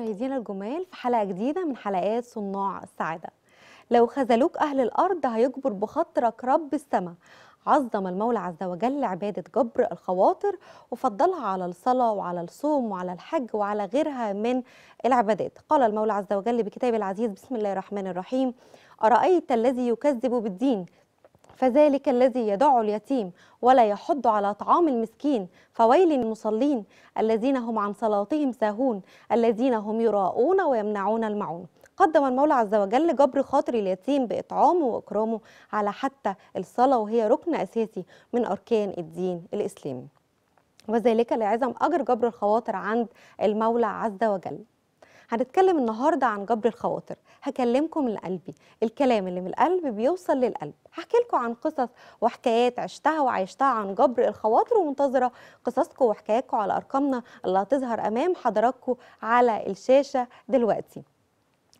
مشاهدينا الجمال في حلقة جديدة من حلقات صناع السعادة لو خذلوك أهل الأرض هيجبر بخاطرك رب السماء عظم المولى عز وجل عبادة جبر الخواطر وفضلها على الصلاة وعلى الصوم وعلى الحج وعلى غيرها من العبادات قال المولى عز وجل بكتاب العزيز بسم الله الرحمن الرحيم أرأيت الذي يكذب بالدين فذلك الذي يدع اليتيم ولا يحض على طعام المسكين فويل للمصلين الذين هم عن صلاتهم ساهون الذين هم يراءون ويمنعون المعون قدم المولى عز وجل جبر خاطر اليتيم بإطعامه وإكرامه على حتى الصلاة وهي ركن أساسي من أركان الدين الإسلامي وذلك لعظم أجر جبر الخواطر عند المولى عز وجل هنتكلم النهارده عن جبر الخواطر هكلمكم من قلبي الكلام اللي من القلب بيوصل للقلب هحكي لكم عن قصص وحكايات عشتها وعايشتها عن جبر الخواطر ومنتظره قصصكم وحكاياتكم على ارقامنا اللي هتظهر امام حضراتكم على الشاشه دلوقتي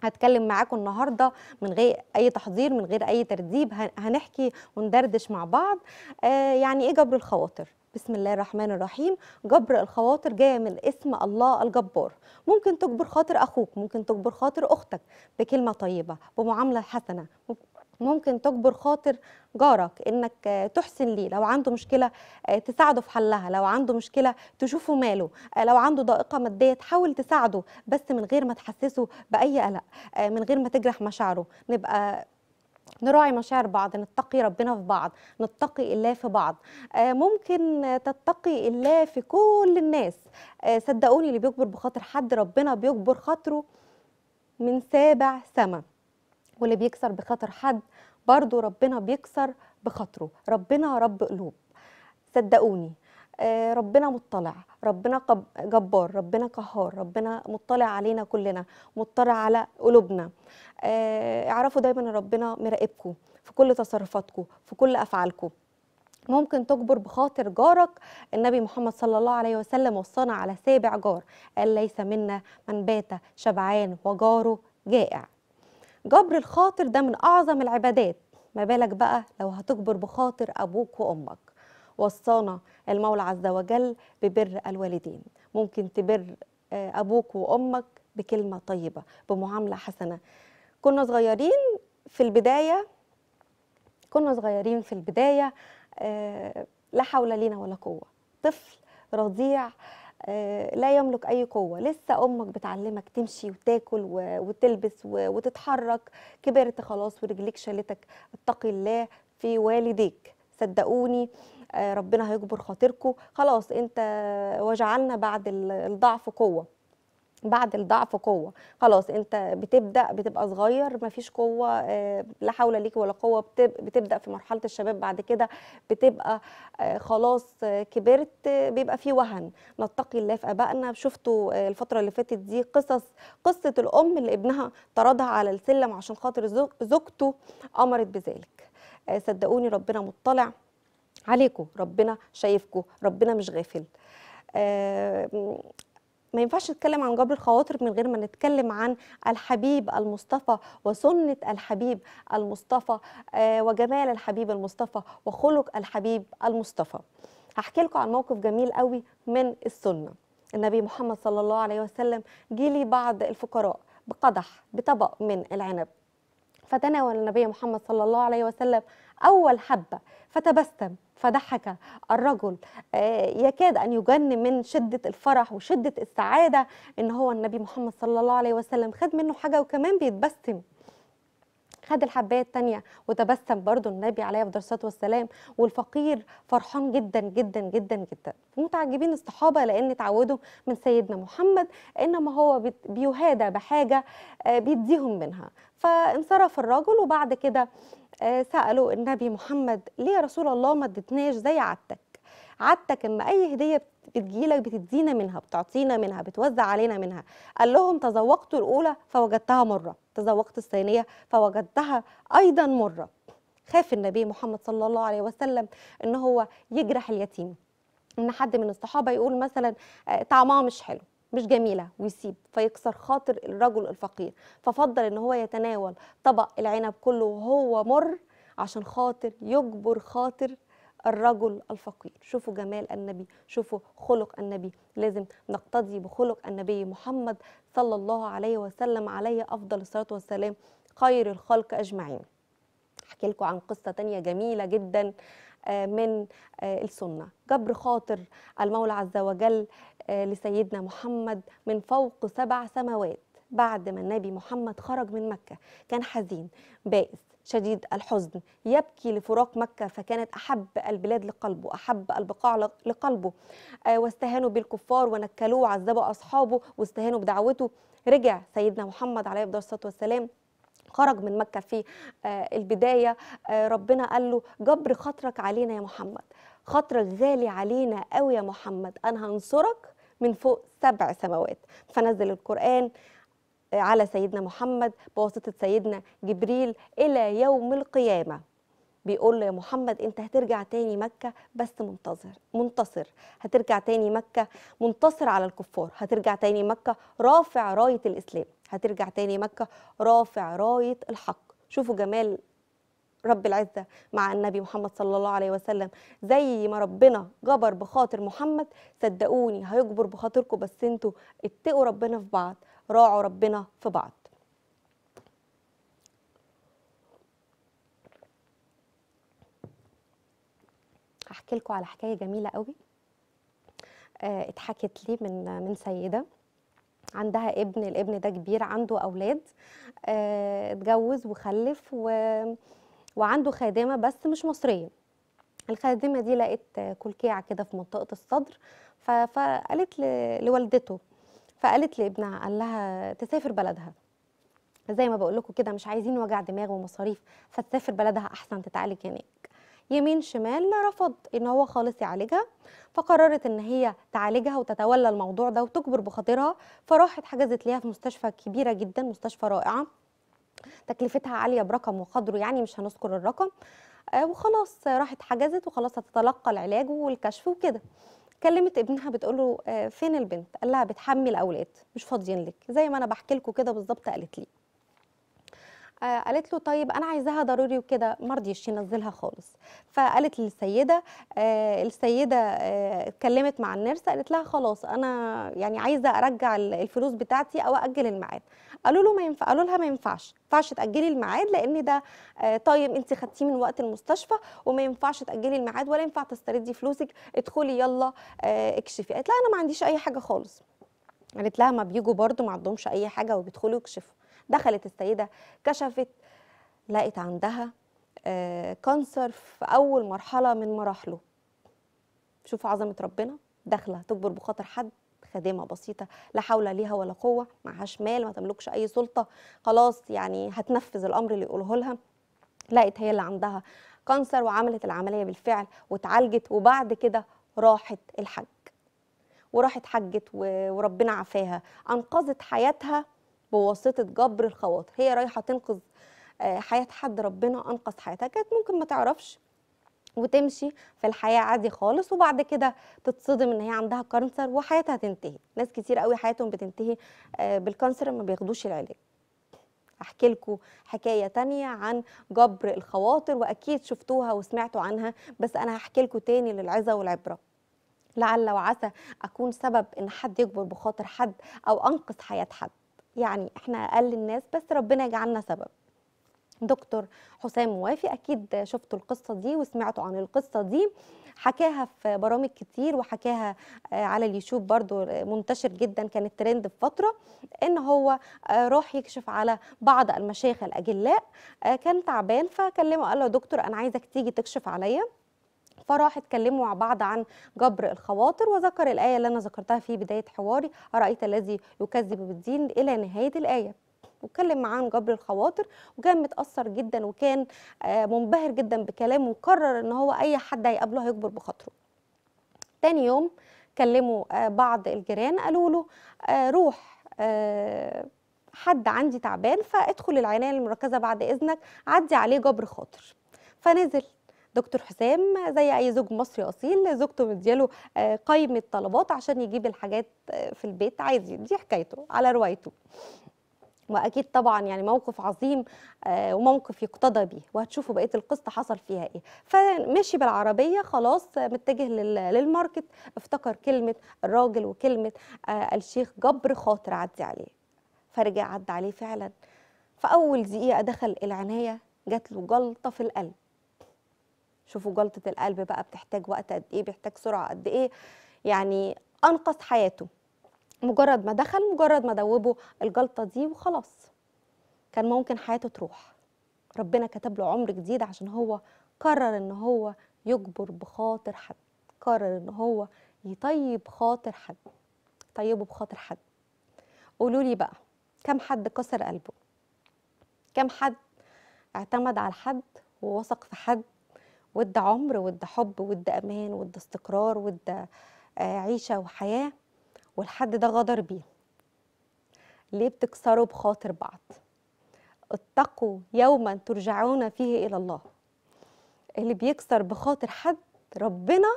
هتكلم معاكم النهارده من غير اي تحضير من غير اي ترتيب هنحكي وندردش مع بعض آه يعني ايه جبر الخواطر بسم الله الرحمن الرحيم جبر الخواطر جايه من اسم الله الجبار ممكن تجبر خاطر اخوك ممكن تجبر خاطر اختك بكلمه طيبه بمعامله حسنه ممكن تجبر خاطر جارك انك تحسن ليه لو عنده مشكله آه، تساعده في حلها لو عنده مشكله تشوفه ماله آه، لو عنده ضائقه ماديه تحاول تساعده بس من غير ما تحسسه باي قلق آه، من غير ما تجرح مشاعره نبقى نراعي مشاعر بعض نتقي ربنا في بعض نتقي الله في بعض آه، ممكن تتقي الله في كل الناس آه، صدقوني اللي بيكبر بخاطر حد ربنا بيكبر خاطره من سابع سما واللي بيكسر بخاطر حد برضه ربنا بيكسر بخاطره ربنا رب قلوب صدقوني آه، ربنا مطلع ربنا جبار ربنا قهار ربنا مطلع علينا كلنا مطلع على قلوبنا آه، اعرفوا دايما ان ربنا مراقبكم في كل تصرفاتكم في كل افعالكم ممكن تجبر بخاطر جارك النبي محمد صلى الله عليه وسلم وصانا على سابع جار قال ليس منا من بات شبعان وجاره جائع جبر الخاطر ده من اعظم العبادات ما بالك بقى لو هتجبر بخاطر ابوك وامك وصانا المولى عز وجل ببر الوالدين ممكن تبر آه، أبوك وأمك بكلمة طيبة بمعاملة حسنة كنا صغيرين في البداية كنا صغيرين في البداية آه، لا حول لنا ولا قوة طفل رضيع آه، لا يملك أي قوة لسه أمك بتعلمك تمشي وتاكل وتلبس وتتحرك كبرت خلاص ورجليك شالتك اتقي الله في والديك صدقوني آه، ربنا هيجبر خاطركم خلاص انت وجعلنا بعد الضعف قوه بعد الضعف قوه خلاص انت بتبدا بتبقى صغير مفيش قوه آه، لا حول ليك ولا قوه بتبدا في مرحله الشباب بعد كده بتبقى آه، خلاص كبرت بيبقى في وهن نتقي الله في ابائنا شفتوا الفتره اللي فاتت دي قصص قصه الام اللي ابنها طردها على السلم عشان خاطر زوجته امرت بذلك صدقوني ربنا مطلع عليكم ربنا شايفكم ربنا مش غافل آه، ما ينفعش نتكلم عن جبر الخواطر من غير ما نتكلم عن الحبيب المصطفى وسنة الحبيب المصطفى آه، وجمال الحبيب المصطفى وخلق الحبيب المصطفى هحكي لكم عن موقف جميل قوي من السنة النبي محمد صلى الله عليه وسلم جيلي بعض الفقراء بقدح بطبق من العنب فتناول النبي محمد صلى الله عليه وسلم أول حبة فتبسم فضحك الرجل آه، يكاد أن يجن من شدة الفرح وشدة السعادة إن هو النبي محمد صلى الله عليه وسلم خد منه حاجة وكمان بيتبسم خد الحبايه الثانيه وتبسم برضو النبي عليه افضل الصلاه والسلام والفقير فرحان جدا جدا جدا جدا متعجبين الصحابه لان اتعودوا من سيدنا محمد انما هو بيهادى بحاجه آه، بيديهم منها فانصرف الرجل وبعد كده آه، سالوا النبي محمد ليه يا رسول الله ما اديتناش زي عادتك عادتك اما اي هديه بتجيلك بتدينا منها بتعطينا منها بتوزع علينا منها قال لهم تذوقت الاولى فوجدتها مره تذوقت الثانيه فوجدتها ايضا مره خاف النبي محمد صلى الله عليه وسلم ان هو يجرح اليتيم ان حد من الصحابه يقول مثلا آه، طعمها مش حلو مش جميله ويسيب فيكسر خاطر الرجل الفقير ففضل ان هو يتناول طبق العنب كله وهو مر عشان خاطر يجبر خاطر الرجل الفقير شوفوا جمال النبي شوفوا خلق النبي لازم نقتدي بخلق النبي محمد صلى الله عليه وسلم عليه أفضل الصلاة والسلام خير الخلق أجمعين أحكي لكم عن قصة تانية جميلة جدا آه، من آه، السنة جبر خاطر المولى عز وجل آه، لسيدنا محمد من فوق سبع سماوات بعد ما النبي محمد خرج من مكة كان حزين بائس شديد الحزن يبكي لفراق مكة فكانت أحب البلاد لقلبه أحب البقاع لقلبه آه، واستهانوا بالكفار ونكلوه وعذبوا أصحابه واستهانوا بدعوته رجع سيدنا محمد عليه الصلاة والسلام خرج من مكة في آه، البداية ربنا قال له جبر خاطرك علينا يا محمد خاطرك غالي علينا قوي يا محمد أنا هنصرك من فوق سبع سماوات فنزل القرآن آه، على سيدنا محمد بواسطة سيدنا جبريل إلى يوم القيامة بيقول له يا محمد انت هترجع تاني مكة بس منتظر منتصر هترجع تاني مكة منتصر على الكفار هترجع تاني مكة رافع راية الإسلام هترجع تاني مكة رافع راية الحق شوفوا جمال رب العزة مع النبي محمد صلى الله عليه وسلم زي ما ربنا جبر بخاطر محمد صدقوني هيجبر بخاطركم بس انتوا اتقوا ربنا في بعض راعوا ربنا في بعض هحكي لكم على حكايه جميله قوي اه اتحكت لي من من سيده عندها ابن الابن ده كبير عنده اولاد اه اتجوز وخلف و وعنده خادمه بس مش مصريه الخادمه دي لقت كلكيع كده في منطقه الصدر فقالت لوالدته فقالت لابنها قال لها تسافر بلدها زي ما بقول لكم كده مش عايزين وجع دماغ ومصاريف فتسافر بلدها احسن تتعالج هناك يمين شمال رفض ان هو خالص يعالجها فقررت ان هي تعالجها وتتولى الموضوع ده وتكبر بخاطرها فراحت حجزت ليها في مستشفى كبيره جدا مستشفى رائعه تكلفتها عاليه برقم وقدره يعني مش هنذكر الرقم آه، وخلاص راحت حجزت وخلاص هتتلقى العلاج والكشف وكده كلمت ابنها بتقول له آه، فين البنت قال لها بتحمل اولاد مش فاضيين لك زي ما انا بحكي لكم كده بالظبط قالت لي آه، قالت له طيب انا عايزاها ضروري وكده ما رضيش ينزلها خالص فقالت للسيده آه السيده آه اتكلمت مع النيرس قالت لها خلاص انا يعني عايزه ارجع الفلوس بتاعتي او اجل الميعاد قالوا له ما ينفع قالوا لها ما ينفعش ما ينفعش تاجلي الميعاد لان ده آه، طيب انت خدتيه من وقت المستشفى وما ينفعش تاجلي الميعاد ولا ينفع تستردي فلوسك ادخلي يلا آه، اكشفي قالت لها انا ما عنديش اي حاجه خالص قالت لها ما بيجوا برده ما عندهمش اي حاجه وبيدخلوا يكشفوا دخلت السيده كشفت لقيت عندها كانسر آه، في اول مرحله من مراحله شوف عظمه ربنا داخله تكبر بخاطر حد خادمه بسيطه لا حول ليها ولا قوه معهاش مال ما تملكش اي سلطه خلاص يعني هتنفذ الامر اللي يقوله لها لقت هي اللي عندها كانسر وعملت العمليه بالفعل واتعالجت وبعد كده راحت الحج وراحت حجت وربنا عافاها انقذت حياتها بواسطه جبر الخواطر هي رايحه تنقذ آه، حياه حد ربنا انقذ حياتها كانت ممكن ما تعرفش وتمشي في الحياه عادي خالص وبعد كده تتصدم ان هي عندها كانسر وحياتها تنتهي ناس كتير قوي حياتهم بتنتهي آه، بالكانسر ما بياخدوش العلاج احكي لكم حكايه تانية عن جبر الخواطر واكيد شفتوها وسمعتوا عنها بس انا هحكي لكم تاني للعظه والعبره لعل وعسى اكون سبب ان حد يجبر بخاطر حد او انقذ حياه حد يعني احنا اقل الناس بس ربنا يجعلنا سبب دكتور حسام موافي اكيد شفتوا القصه دي وسمعتوا عن القصه دي حكاها في برامج كتير وحكاها آه، على اليوتيوب برضو آه، منتشر جدا كان الترند في فتره ان هو آه، راح يكشف على بعض المشايخ الاجلاء كان تعبان فكلمه قال له دكتور انا عايزك تيجي تكشف عليا فراح اتكلموا مع بعض عن جبر الخواطر وذكر الايه اللي انا ذكرتها في بدايه حواري ارايت الذي يكذب بالدين الى نهايه الايه واتكلم معاه عن جبر الخواطر وكان متاثر جدا وكان آه، منبهر جدا بكلامه وقرر ان هو اي حد هيقابله هيكبر بخاطره تاني يوم كلموا آه، بعض الجيران قالوا له آه، روح حد عندي تعبان فادخل العنايه المركزه بعد اذنك عدي عليه جبر خاطر فنزل دكتور حسام زي اي زوج مصري اصيل زوجته مدياله قائمه طلبات عشان يجيب الحاجات في البيت عايز دي حكايته على روايته واكيد طبعا يعني موقف عظيم آه، وموقف يقتضى بيه وهتشوفوا بقيه القصه حصل فيها ايه فمشي بالعربيه خلاص متجه للماركت افتكر كلمه الراجل وكلمه آه، الشيخ جبر خاطر عدي عليه فرجع عدى عليه فعلا فاول دقيقه دخل العنايه جات له جلطه في القلب شوفوا جلطه القلب بقى بتحتاج وقت قد ايه بيحتاج سرعه قد ايه يعني انقذ حياته مجرد ما دخل مجرد ما دوبوا الجلطه دي وخلاص كان ممكن حياته تروح ربنا كتب له عمر جديد عشان هو قرر ان هو يجبر بخاطر حد قرر ان هو يطيب خاطر حد طيبه بخاطر حد قولوا لي بقى كم حد كسر قلبه كم حد اعتمد على حد ووثق في حد وادى عمر وادى حب وادى امان وادى استقرار وادى آه، عيشه وحياه والحد ده غدر بيه ليه بتكسروا بخاطر بعض اتقوا يوما ترجعون فيه إلى الله اللي بيكسر بخاطر حد ربنا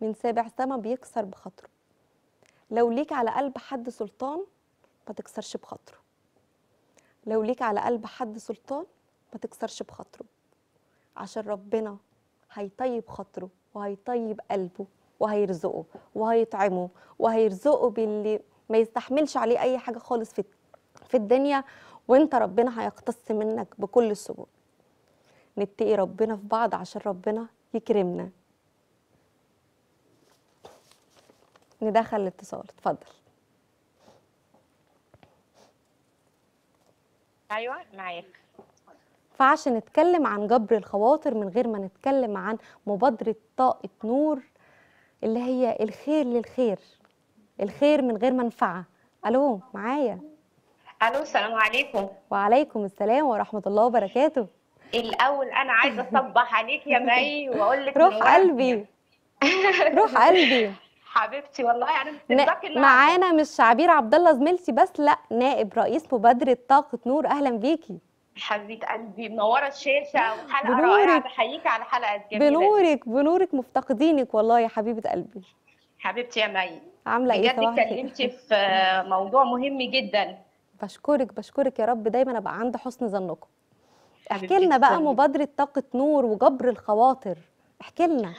من سابع سما بيكسر بخاطره لو ليك على قلب حد سلطان ما تكسرش بخاطره لو ليك على قلب حد سلطان ما تكسرش بخاطره عشان ربنا هيطيب خاطره وهيطيب قلبه وهيرزقه وهيطعمه وهيرزقه باللي ما يستحملش عليه اي حاجه خالص في في الدنيا وانت ربنا هيقتص منك بكل السبل نتقي ربنا في بعض عشان ربنا يكرمنا ندخل الاتصال اتفضل ايوه معاك فعشان نتكلم عن جبر الخواطر من غير ما نتكلم عن مبادره طاقه نور اللي هي الخير للخير الخير من غير منفعه الو معايا الو السلام عليكم وعليكم السلام ورحمه الله وبركاته الاول انا عايزه اصبح عليك يا مي واقول لك روح قلبي يعني روح قلبي حبيبتي والله يعني معانا مش عبير عبد الله زميلتي بس لا نائب رئيس مبادره طاقه نور اهلا بيكي حبيبه قلبي منوره الشاشه وحلقه رائعه بحييك على الحلقه الجميله بنورك بنورك مفتقدينك والله يا حبيبه قلبي حبيبتي يا مي عامله ايه بجد اتكلمتي في موضوع مهم جدا بشكرك بشكرك يا رب دايما ابقى عند حسن ظنكم احكي لنا بقى مبادره طاقه نور وجبر الخواطر احكي لنا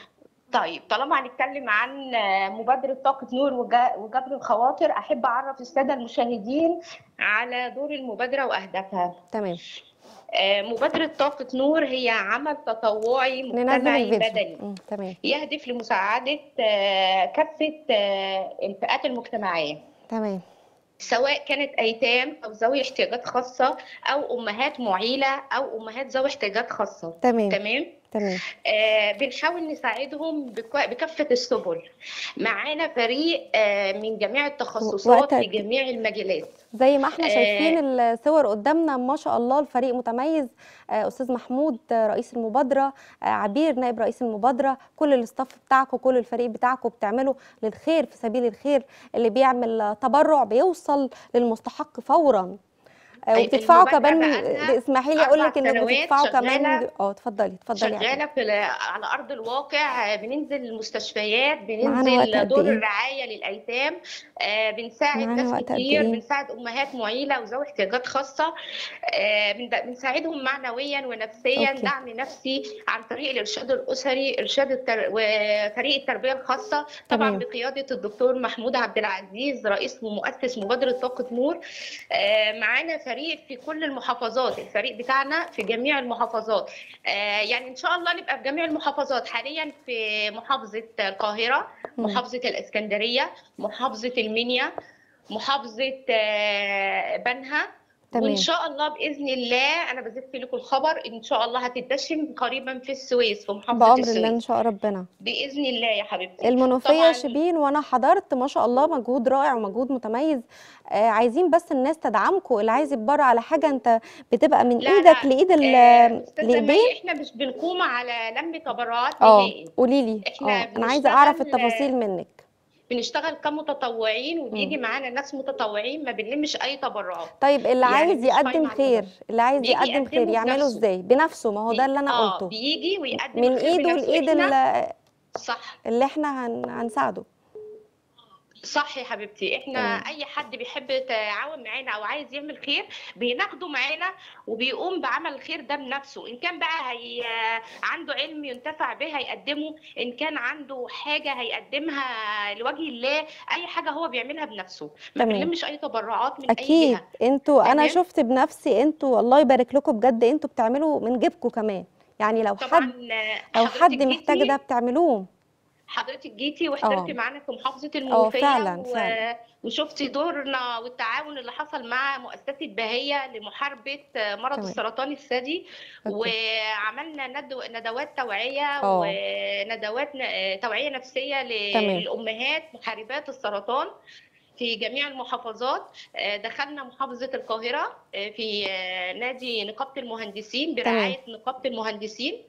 طيب طالما هنتكلم عن آه، مبادرة طاقة نور وجبر الخواطر أحب أعرف السادة المشاهدين على دور المبادرة وأهدافها. تمام. آه، مبادرة طاقة نور هي عمل تطوعي مجتمعي بدني تمام. يهدف لمساعدة آه، كافة الفئات المجتمعية. تمام. سواء كانت ايتام او ذوي احتياجات خاصه او امهات معيله او امهات ذوي احتياجات خاصه تمام تمام آه، بنحاول نساعدهم بكافه السبل معانا فريق آه، من جميع التخصصات في جميع المجالات زي ما احنا آه، شايفين آه الصور قدامنا ما شاء الله الفريق متميز آه استاذ محمود رئيس المبادره آه عبير نائب رئيس المبادره كل الاستاف بتاعكم كل الفريق بتاعكم بتعمله للخير في سبيل الخير اللي بيعمل تبرع بيوصل للمستحق فورا آه، طيب، وبتدفعوا كمان اسمحيلي اقول لك ان بتدفعوا كمان اه اتفضلي اتفضلي شغاله في على ارض الواقع آه، بننزل المستشفيات بننزل دور إيه؟ الرعايه للايتام آه، بنساعد ناس كتير إيه؟ بنساعد امهات معيله وذوي احتياجات خاصه بنساعدهم معنويا ونفسيا أوكي. دعم نفسي عن طريق الارشاد الاسري ارشاد التر... وفريق التربيه الخاصه طبعا تمام. بقياده الدكتور محمود عبد العزيز رئيس ومؤسس مبادره طاقه نور معانا في فريق في كل المحافظات الفريق بتاعنا في جميع المحافظات آه، يعني ان شاء الله نبقى في جميع المحافظات حاليا في محافظه القاهره محافظه الاسكندريه محافظه المنيا محافظه آه، بنها تمام. وان شاء الله باذن الله انا بزف لكم الخبر ان شاء الله هتتدشن قريبا في السويس في محافظه بأمر الله ان شاء ربنا باذن الله يا حبيبتي المنوفيه شبين وانا حضرت ما شاء الله مجهود رائع ومجهود متميز آه عايزين بس الناس تدعمكم اللي عايز يتبرع على حاجه انت بتبقى من لا ايدك لا. لايد آه الايدين احنا مش بنقوم على لم تبرعات آه، نهائي قولي لي آه، انا عايزه اعرف التفاصيل منك بنشتغل كمتطوعين وبيجي معانا ناس متطوعين ما بنلمش اي تبرعات طيب اللي يعني عايز يقدم خير اللي عايز يقدم خير يعمله ازاي بنفسه ما هو ده اللي انا آه قلته بيجي ويقدم من ايده لايد صح اللي احنا هنساعده صح يا حبيبتي احنا أوه. اي حد بيحب يتعاون معانا او عايز يعمل خير بناخده معانا وبيقوم بعمل الخير ده بنفسه ان كان بقى هي عنده علم ينتفع به هيقدمه ان كان عنده حاجه هيقدمها لوجه الله اي حاجه هو بيعملها بنفسه ما بنلمش اي تبرعات من أكيد. اي جهه اكيد انتوا انا شفت بنفسي انتوا الله يبارك لكم بجد انتوا بتعملوا من جيبكم كمان يعني لو حد لو حد محتاج ده بتعملوه حضرتك جيتي واحترفتي آه. معانا في محافظه آه، المنوفيه فعلا, و... فعلا. وشفتي دورنا والتعاون اللي حصل مع مؤسسه بهيه لمحاربه مرض طبعا. السرطان الثدي وعملنا ندو... ندوات توعيه أوه. وندوات توعيه نفسيه للامهات محاربات السرطان في جميع المحافظات آه، دخلنا محافظة القاهرة في نادي نقابة المهندسين برعاية نقابة المهندسين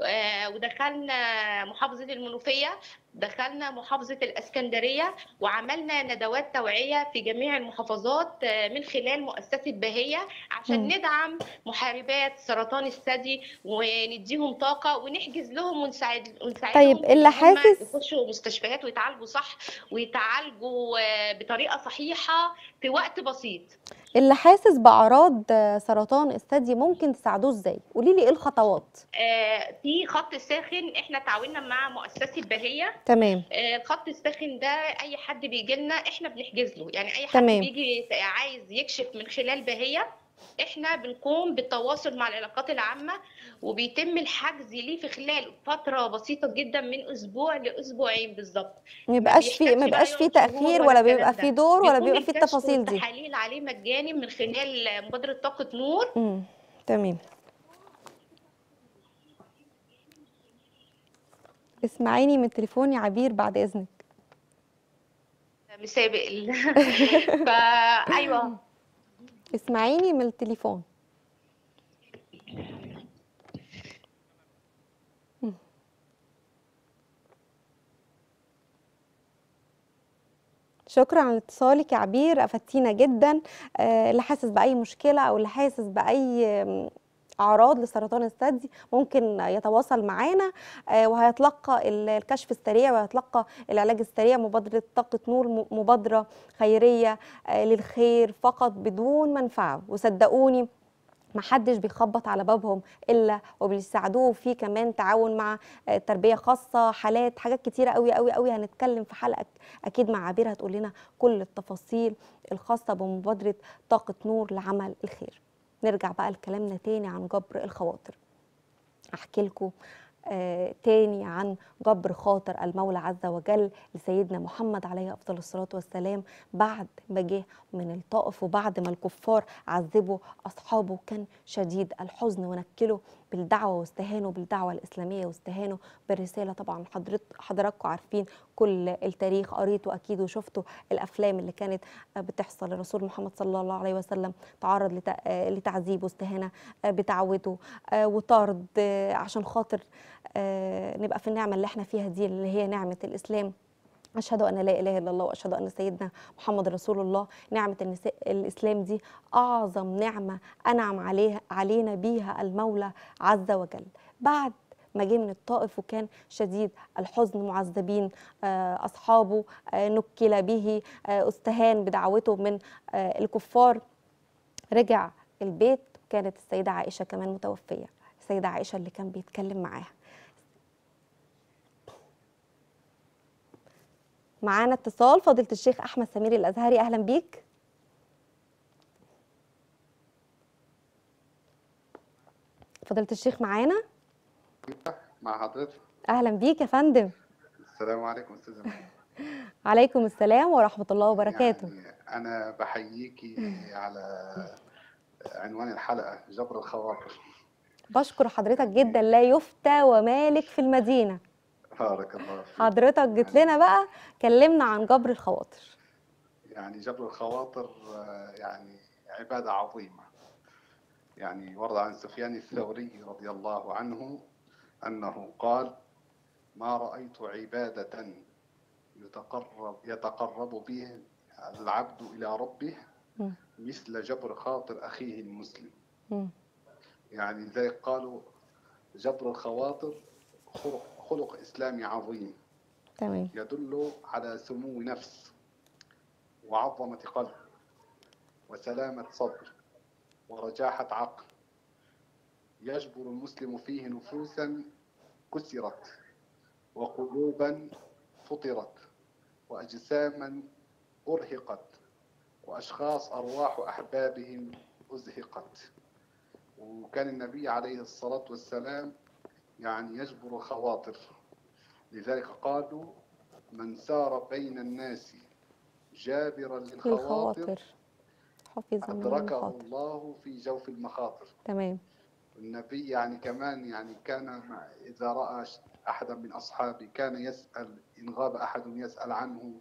آه، ودخلنا محافظه المنوفيه دخلنا محافظة الأسكندرية وعملنا ندوات توعية في جميع المحافظات آه، من خلال مؤسسة بهية عشان م. ندعم محاربات سرطان الثدي ونديهم طاقة ونحجز لهم ونساعد ونساعدهم طيب اللي حاسس يخشوا مستشفيات ويتعالجوا صح ويتعالجوا آه، بطريقة صحيحة في وقت بسيط اللي حاسس باعراض سرطان الثدي ممكن تساعدوه ازاي قولي لي ايه الخطوات آه في خط ساخن احنا تعاوننا مع مؤسسه بهيه تمام الخط آه، الساخن ده اي حد بيجي لنا احنا بنحجز له يعني اي حد تمام. بيجي عايز يكشف من خلال بهيه احنا بنقوم بالتواصل مع العلاقات العامه وبيتم الحجز ليه في خلال فتره بسيطه جدا من اسبوع لاسبوعين بالظبط ما يبقاش في ما يبقاش في تاخير ولا بيبقى في دور ولا بيبقى في التفاصيل دي التحاليل عليه مجاني من خلال مبادره طاقه نور امم تمام اسمعيني من تليفوني عبير بعد إذنك مسابق فا أيوه اسمعيني من التليفون شكرا على اتصالك يا عبير افدتينا جدا اللي آه، حاسس باي مشكله او اللي حاسس باي اعراض لسرطان الثدي ممكن يتواصل معانا آه، وهيتلقى الكشف السريع وهيتلقى العلاج السريع مبادره طاقه نور مبادره خيريه آه، للخير فقط بدون منفعه وصدقوني ما حدش بيخبط على بابهم الا وبيساعدوه في كمان تعاون مع آه، تربيه خاصه حالات حاجات كتيره قوي قوي قوي هنتكلم في حلقه اكيد مع عبير هتقول لنا كل التفاصيل الخاصه بمبادره طاقه نور لعمل الخير نرجع بقى لكلامنا تاني عن جبر الخواطر احكي لكم آه تاني عن جبر خاطر المولى عز وجل لسيدنا محمد عليه أفضل الصلاة والسلام بعد ما جه من الطائف وبعد ما الكفار عذبوا أصحابه كان شديد الحزن ونكله بالدعوه واستهانوا بالدعوه الاسلاميه واستهانوا بالرساله طبعا حضرت حضراتكم عارفين كل التاريخ قريته اكيد وشفتوا الافلام اللي كانت بتحصل الرسول محمد صلى الله عليه وسلم تعرض لتعذيب واستهانه بتعوته آه، وطرد آه، عشان خاطر آه، نبقى في النعمه اللي احنا فيها دي اللي هي نعمه الاسلام أشهد أن لا إله إلا الله وأشهد أن سيدنا محمد رسول الله نعمة النساء الإسلام دي أعظم نعمة أنعم عليها علينا بيها المولى عز وجل بعد ما جه من الطائف وكان شديد الحزن معذبين آه، أصحابه آه، نكل به آه، استهان بدعوته من الكفار رجع البيت كانت السيدة عائشة كمان متوفية السيدة عائشة اللي كان بيتكلم معاها معانا اتصال فضيله الشيخ احمد سمير الازهري اهلا بيك فضيله الشيخ معانا مع حضرتك اهلا بيك يا فندم السلام عليكم استاذ عليكم السلام ورحمه الله وبركاته يعني انا بحييكي على عنوان الحلقه جبر الخواطر بشكر حضرتك جدا لا يفتى ومالك في المدينه بارك الله فيك حضرتك جيت يعني لنا بقى كلمنا عن جبر الخواطر يعني جبر الخواطر آه، يعني عبادة عظيمة يعني ورد عن سفيان الثوري رضي الله عنه أنه قال ما رأيت عبادة يتقرب يتقرب به العبد إلى ربه مثل جبر خاطر أخيه المسلم يعني لذلك قالوا جبر الخواطر خرق خلق إسلامي عظيم تمام يدل على سمو نفس وعظمة قلب وسلامة صدر ورجاحة عقل يجبر المسلم فيه نفوسا كسرت وقلوبا فطرت وأجساما أرهقت وأشخاص أرواح أحبابهم أزهقت وكان النبي عليه الصلاة والسلام يعني يجبر الخواطر لذلك قالوا من سار بين الناس جابرا للخواطر حفظ أدركه الله في جوف المخاطر تمام النبي يعني كمان يعني كان إذا رأى أحدا من أصحابه كان يسأل إن غاب أحد يسأل عنه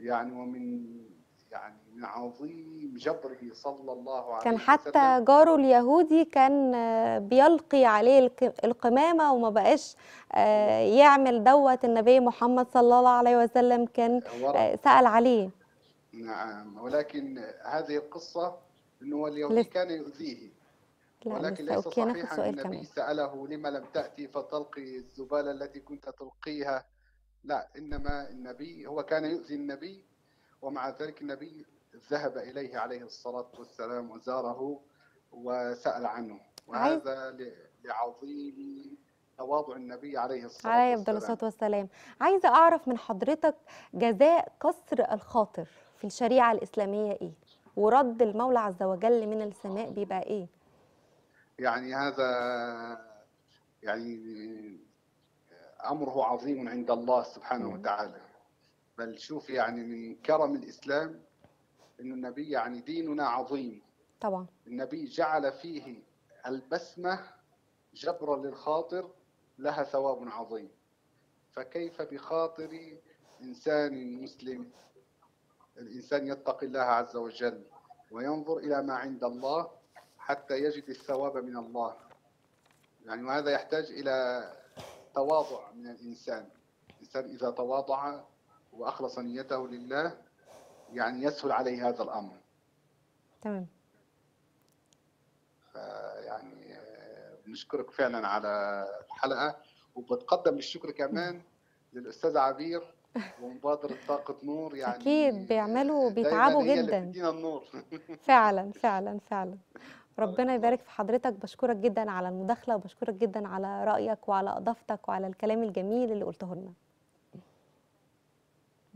يعني ومن يعني من عظيم جبره صلى الله عليه وسلم كان حتى جاره اليهودي كان آه، بيلقي عليه القمامة وما بقاش آه، يعمل دوت النبي محمد صلى الله عليه وسلم كان آه، سأل عليه نعم ولكن هذه القصة أنه اليهودي كان يؤذيه ولكن ليس صحيحا النبي كمان. سأله لما لم تأتي فتلقي الزبالة التي كنت تلقيها لا إنما النبي هو كان يؤذي النبي ومع ذلك النبي ذهب إليه عليه الصلاة والسلام وزاره وسأل عنه وهذا لعظيم تواضع النبي عليه الصلاة عليه والسلام الصلاة والسلام عايزة أعرف من حضرتك جزاء كسر الخاطر في الشريعة الإسلامية إيه ورد المولى عز وجل من السماء بيبقى إيه يعني هذا يعني أمره عظيم عند الله سبحانه وتعالى بل شوف يعني من كرم الإسلام أن النبي يعني ديننا عظيم طبعا النبي جعل فيه البسمة جبرا للخاطر لها ثواب عظيم فكيف بخاطر إنسان مسلم الإنسان يتقي الله عز وجل وينظر إلى ما عند الله حتى يجد الثواب من الله يعني وهذا يحتاج إلى تواضع من الإنسان الإنسان إذا تواضع واخلص نيته لله يعني يسهل عليه هذا الامر تمام يعني بنشكرك فعلا على الحلقه وبتقدم الشكر كمان للاستاذ عبير ومبادره طاقه نور يعني اكيد بيعملوا وبيتعبوا جدا النور فعلا فعلا فعلا ربنا يبارك في حضرتك بشكرك جدا على المداخله وبشكرك جدا على رايك وعلى اضافتك وعلى الكلام الجميل اللي قلته لنا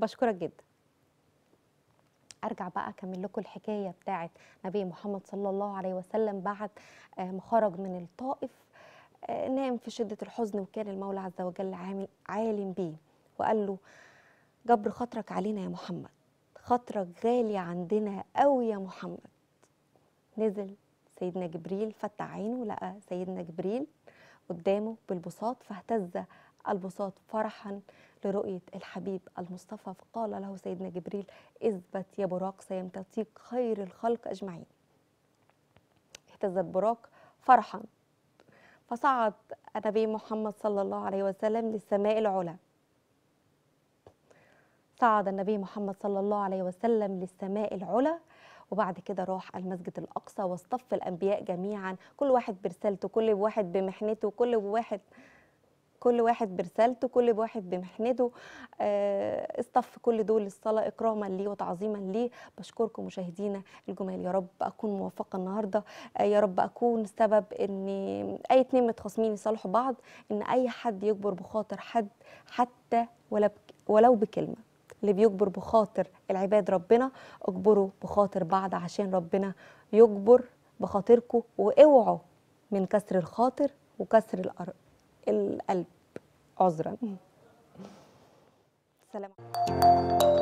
بشكرك جدا ارجع بقى اكمل لكم الحكايه بتاعه نبي محمد صلى الله عليه وسلم بعد آه، ما خرج من الطائف آه، نام في شده الحزن وكان المولى عز وجل عالم بيه وقال له جبر خاطرك علينا يا محمد خاطرك غالي عندنا قوي يا محمد نزل سيدنا جبريل فتح عينه لقى سيدنا جبريل قدامه بالبساط فاهتز البساط فرحا لرؤية الحبيب المصطفى فقال له سيدنا جبريل اثبت يا براق سيمتطيك خير الخلق أجمعين اهتز براق فرحا فصعد النبي محمد صلى الله عليه وسلم للسماء العلى صعد النبي محمد صلى الله عليه وسلم للسماء العلى وبعد كده راح المسجد الأقصى واصطف الأنبياء جميعا كل واحد برسالته كل واحد بمحنته كل واحد كل واحد برسالته كل واحد بمحنته اصطف آه، كل دول الصلاة إكراما ليه وتعظيما ليه بشكركم مشاهدينا الجمال يا رب أكون موفقة النهاردة آه، يا رب أكون سبب أن أي اتنين متخاصمين يصالحوا بعض أن أي حد يجبر بخاطر حد حتى ولو بكلمة اللي بيجبر بخاطر العباد ربنا اجبروا بخاطر بعض عشان ربنا يجبر بخاطركم واوعوا من كسر الخاطر وكسر الارض القلب عذرا سلام